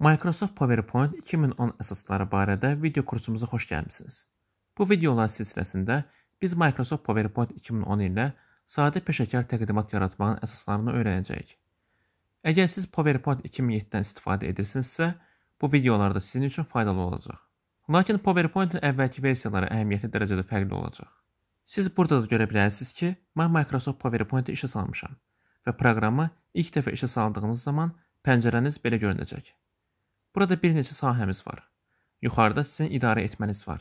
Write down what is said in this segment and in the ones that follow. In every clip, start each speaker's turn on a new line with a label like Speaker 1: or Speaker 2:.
Speaker 1: Microsoft PowerPoint 2010 əsasları barədə video kursumuza xoş gəlmisiniz. Bu videolar silsiləsində biz Microsoft PowerPoint 2010 ilə sadə peşəkar təqdimat yaratmağın əsaslarını öyrənəcəyik. Əgər siz PowerPoint 2007-dən istifadə edirsinizsə, bu videolar da sizin üçün faydalı olacaq. Lakin PowerPoint-in əvvəlki versiyaları əhəmiyyətli dərəcədə fərqli olacaq. Siz burada da görə bilərsiniz ki, mən Microsoft PowerPoint-i işə salmışam və proqramı ilk dəfə işə saldığınız zaman pəncərəniz belə görünəcək. Burada bir neçə sahəmiz var. Yuxarıda sizin idarə etməniz var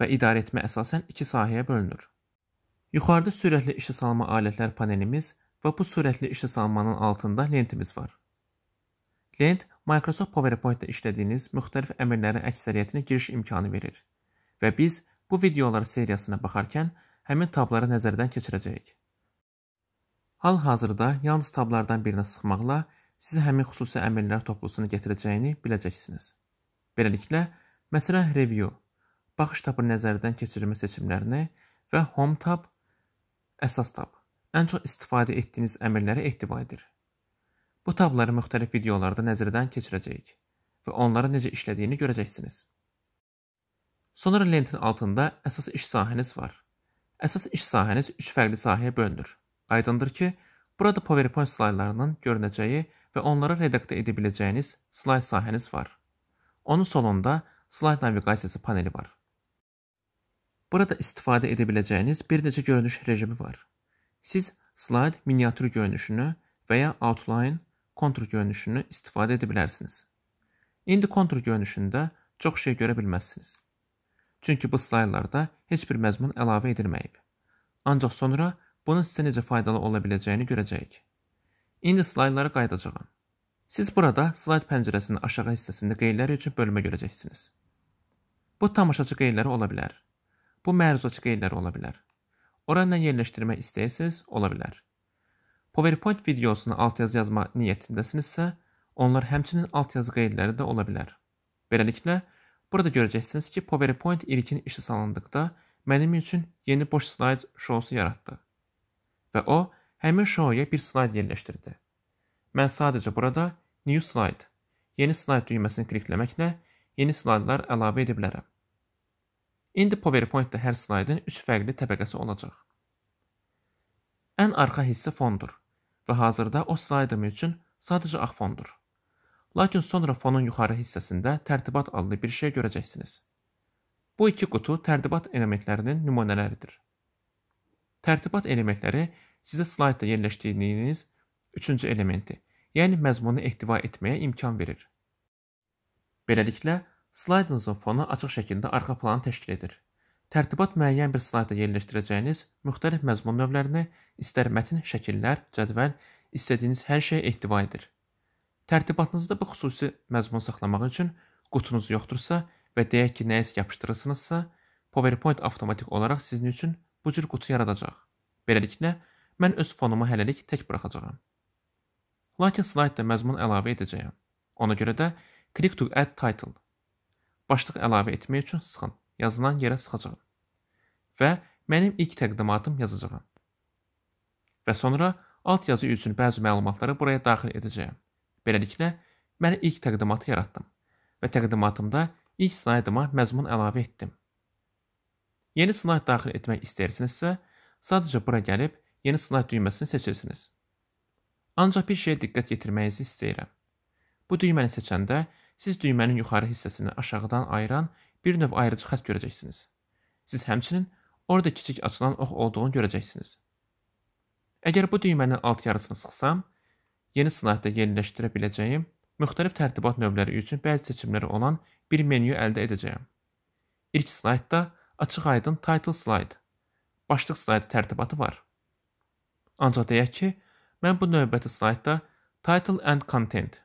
Speaker 1: və idarə etmə əsasən iki sahəyə bölünür. Yuxarıda sürətli işə salma alətlər panelimiz və bu sürətli işə salmanın altında lentimiz var. Lent Microsoft PowerPoint-də işlədiyiniz müxtəlif əmrlərin əksəriyyətinə giriş imkanı verir və biz bu videolar seriyasına baxarkən həmin tabları nəzərdən keçirəcəyik. Hal-hazırda yalnız tablardan birinə sıxmaqla sizə həmin xüsusi əmrlər toplusunu gətirəcəyini biləcəksiniz. Beləliklə, məsələ review, baxış tabı nəzərdən keçirmə seçimlərini və home tab, əsas tab, ən çox istifadə etdiyiniz əmrlərə ehtiva edir. Bu tabları müxtəlif videolarda nəzərdən keçirəcəyik və onları necə işlədiyini görəcəksiniz. Sonra lentin altında əsas iş sahəniz var. Əsas iş sahəniz üç fərqli sahəyə bölünür. Aydındır ki, Burada PowerPoint slaytlarının görünəcəyi və onları redaktə edə biləcəyiniz slayt sahəniz var. Onun solunda slayt naviqasiyası paneli var. Burada istifadə edə biləcəyiniz bir neçə görünüş rejimi var. Siz slayt miniatür görünüşünü və ya outline kontur görünüşünü istifadə edə bilərsiniz. İndi kontur görünüşündə çox şey görə bilməzsiniz. Çünki bu slaytlarda heç bir məzmun əlavə edilməyib. Ancaq sonra bunun sizə necə faydalı ola biləcəyini görəcəyik. İndi slaytlara qayıdacağam. Siz burada slayt pəncərəsinin aşağı hissəsində qeydlər üçün bölmə görəcəksiniz. Bu tamaşaçı qeydləri ola bilər. Bu məruzəçi qeydləri ola bilər. Ora nə yerləşdirmək istəyirsiniz, ola bilər. PowerPoint videosunu altyazı yazma niyyətindəsinizsə, onlar həmçinin altyazı qeydləri də ola bilər. Beləliklə, burada görəcəksiniz ki, PowerPoint ilkin işə salındıqda mənim üçün yeni boş slayd şousu yaratdı və o həmin şouya bir slayd yerləşdirdi. Mən sadəcə burada New Slide, yeni slayd düyməsini klikləməklə yeni slaydlar əlavə edə bilərəm. İndi PowerPoint-də hər slaydın 3 fərqli təbəqəsi olacaq. Ən arxa hissə fondur və hazırda o slaydım üçün sadəcə ağ fondur. Lakin sonra fonun yuxarı hissəsində tərtibat adlı bir şey görəcəksiniz. Bu iki qutu tərtibat elementlərinin nümunələridir. Tərtibat elementləri sizə slaydda yerləşdirdiyiniz üçüncü elementi, yəni məzmunu ehtiva etməyə imkan verir. Beləliklə, slaydınızın fonu açıq şəkildə arxa planı təşkil edir. Tərtibat müəyyən bir slayda yerləşdirəcəyiniz müxtəlif məzmun növlərini, istər mətin, şəkillər, cədvəl, istədiyiniz hər şeyə ehtiva edir. Tərtibatınızda bu xüsusi məzmun saxlamaq üçün qutunuz yoxdursa və deyək ki, nəyisə yapışdırırsınızsa, PowerPoint avtomatik olaraq sizin üçün bu cür qutu yaradacaq. Beləliklə, mən öz fonumu hələlik tək buraxacağam. Lakin slaydda məzmun əlavə edəcəyəm. Ona görə də click to add title başlıq əlavə etmək üçün sıxın, yazılan yerə sıxacağam. Və mənim ilk təqdimatım yazacağam. Və sonra alt yazı üçün bəzi məlumatları buraya daxil edəcəyəm. Beləliklə, mən ilk təqdimatı yaratdım və təqdimatımda ilk slaydıma məzmun əlavə etdim. Yeni slayd daxil etmək istəyirsinizsə, sadəcə bura gəlib yeni slayd düyməsini seçirsiniz. Ancaq bir şeyə diqqət yetirməyinizi istəyirəm. Bu düyməni seçəndə siz düymənin yuxarı hissəsini aşağıdan ayıran bir növ ayrıcı xətt görəcəksiniz. Siz həmçinin orada kiçik açılan ox olduğunu görəcəksiniz. Əgər bu düymənin alt yarısını sıxsam, yeni slaydda yerləşdirə biləcəyim müxtəlif tərtibat növləri üçün bəzi seçimləri olan bir menyu əldə edəcəyəm. İlk slaydda açıq-aydın title slide, başlıq slaydı tərtibatı var. Ancaq deyək ki, mən bu növbəti slaydda title and content,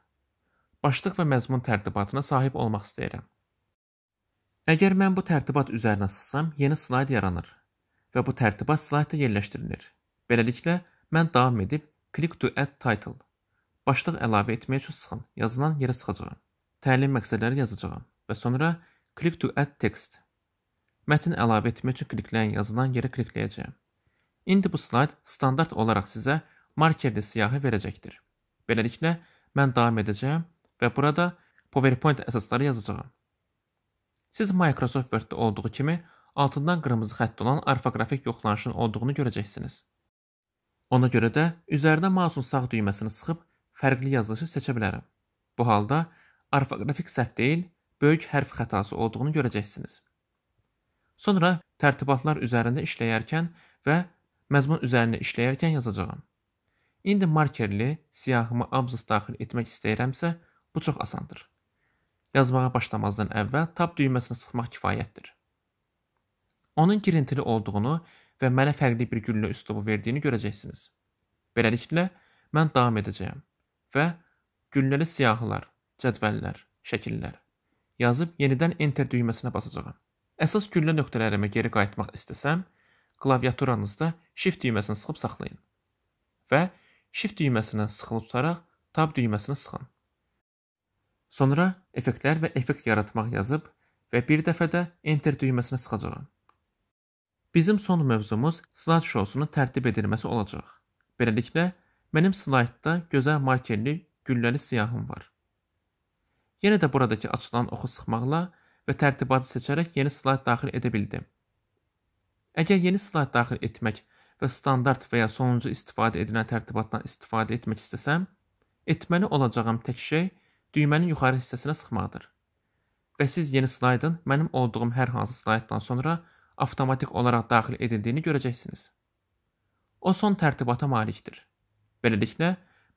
Speaker 1: başlıq və məzmun tərtibatına sahib olmaq istəyirəm. Əgər mən bu tərtibat üzərinə sıxsam, yeni slayd yaranır və bu tərtibat slaydda yerləşdirilir. Beləliklə, mən davam edib click to add title, başlıq əlavə etmək üçün sıxın, yazılan yerə sıxacağam. Təlim məqsədləri yazacağam və sonra click to add text Mətn əlavə etmək üçün klikləyən yazılan yerə klikləyəcəyəm. İndi bu slayd standart olaraq sizə markerli siyahı verəcəkdir. Beləliklə, mən davam edəcəyəm və burada PowerPoint əsasları yazacağam. Siz Microsoft Word-də olduğu kimi altından qırmızı xətt olan orfoqrafik yoxlanışın olduğunu görəcəksiniz. Ona görə də üzərinə mausun sağ düyməsini sıxıb fərqli yazılışı seçə bilərəm. Bu halda orfoqrafik səhv deyil, böyük hərf xətası olduğunu görəcəksiniz. Sonra tərtibatlar üzərində işləyərkən və məzmun üzərində işləyərkən yazacağam. İndi markerli siyahıma abzas daxil etmək istəyirəmsə, bu çox asandır. Yazmağa başlamazdan əvvəl tab düyməsini sıxmaq kifayətdir. Onun girintili olduğunu və mənə fərqli bir güllə üslubu verdiyini görəcəksiniz. Beləliklə, mən davam edəcəyəm və gülləli siyahılar, cədvəllər, şəkillər yazıb yenidən enter düyməsinə basacağam. Əsas güllə nöqtələrimə geri qayıtmaq istəsəm, klaviaturanızda Shift düyməsini sıxıb saxlayın və Shift düyməsini sıxılı tutaraq Tab düyməsini sıxın. Sonra effektlər və effekt yaratmaq yazıb və bir dəfə də Enter düyməsini sıxacağam. Bizim son mövzumuz slayd şousunun tərtib edilməsi olacaq. Beləliklə, mənim slaydda gözəl markerli gülləli siyahım var. Yenə də buradakı açılan oxu sıxmaqla və tərtibatı seçərək yeni slayd daxil edə bildi. Əgər yeni slayd daxil etmək və standart və ya sonuncu istifadə edilən tərtibatdan istifadə etmək istəsəm, etməli olacağım tək şey düyməni yuxarı hissəsinə sıxmaqdır. Və siz yeni slaydın mənim olduğum hər hansı slayddan sonra avtomatik olaraq daxil edildiyini görəcəksiniz. O son tərtibata malikdir. Beləliklə,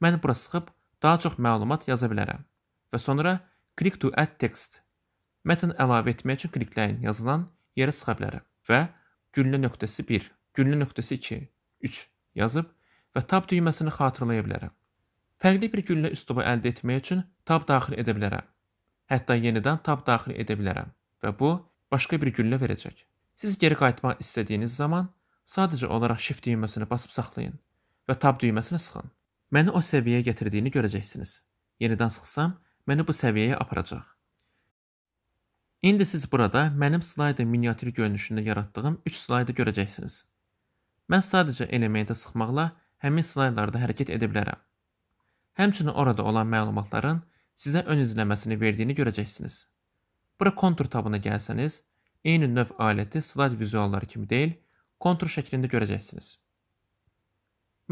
Speaker 1: mən bura sıxıb daha çox məlumat yaza bilərəm və sonra click to add text Mətn əlavə etmək üçün klikləyin yazılan yerə sıxa bilərəm və güllə nöqtəsi 1, güllə nöqtəsi 2, 3 yazıb və tab düyməsini xatırlaya bilərəm. Fərqli bir güllə üslubu əldə etmək üçün tab daxil edə bilərəm. Hətta yenidən tab daxil edə bilərəm və bu başqa bir güllə verəcək. Siz geri qayıtmaq istədiyiniz zaman sadəcə olaraq shift düyməsini basıb saxlayın və tab düyməsini sıxın. Məni o səviyyəyə gətirdiyini görəcəksiniz. Yenidən sıxsam, məni bu səviyyəyə aparacaq. İndi siz burada mənim slaydı miniatür görünüşündə yaratdığım 3 slaydı görəcəksiniz. Mən sadəcə elementə sıxmaqla həmin slaytlarda hərəkət edə bilərəm. Həmçinin orada olan məlumatların sizə ön izləməsini verdiyini görəcəksiniz. Bura kontur tabına gəlsəniz, eyni növ aləti slayt vizualları kimi deyil, kontur şəklində görəcəksiniz.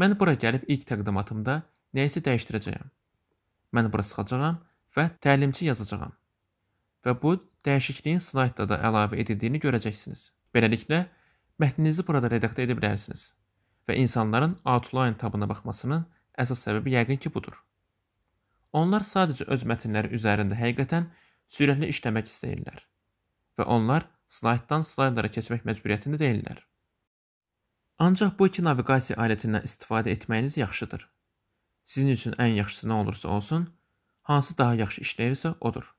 Speaker 1: Mən bura gəlib ilk təqdimatımda nəyisə dəyişdirəcəyəm. Mən bura sıxacağam və təlimçi yazacağam və bu dəyişikliyin slaydda da əlavə edildiyini görəcəksiniz. Beləliklə, mətninizi burada redaktə edə bilərsiniz və insanların outline tabına baxmasının əsas səbəbi yəqin ki, budur. Onlar sadəcə öz mətnləri üzərində həqiqətən sürətli işləmək istəyirlər və onlar slayddan slaydlara keçmək məcburiyyətində deyillər. Ancaq bu iki naviqasiya alətindən istifadə etməyiniz yaxşıdır. Sizin üçün ən yaxşısı nə olursa olsun, hansı daha yaxşı işləyirsə odur.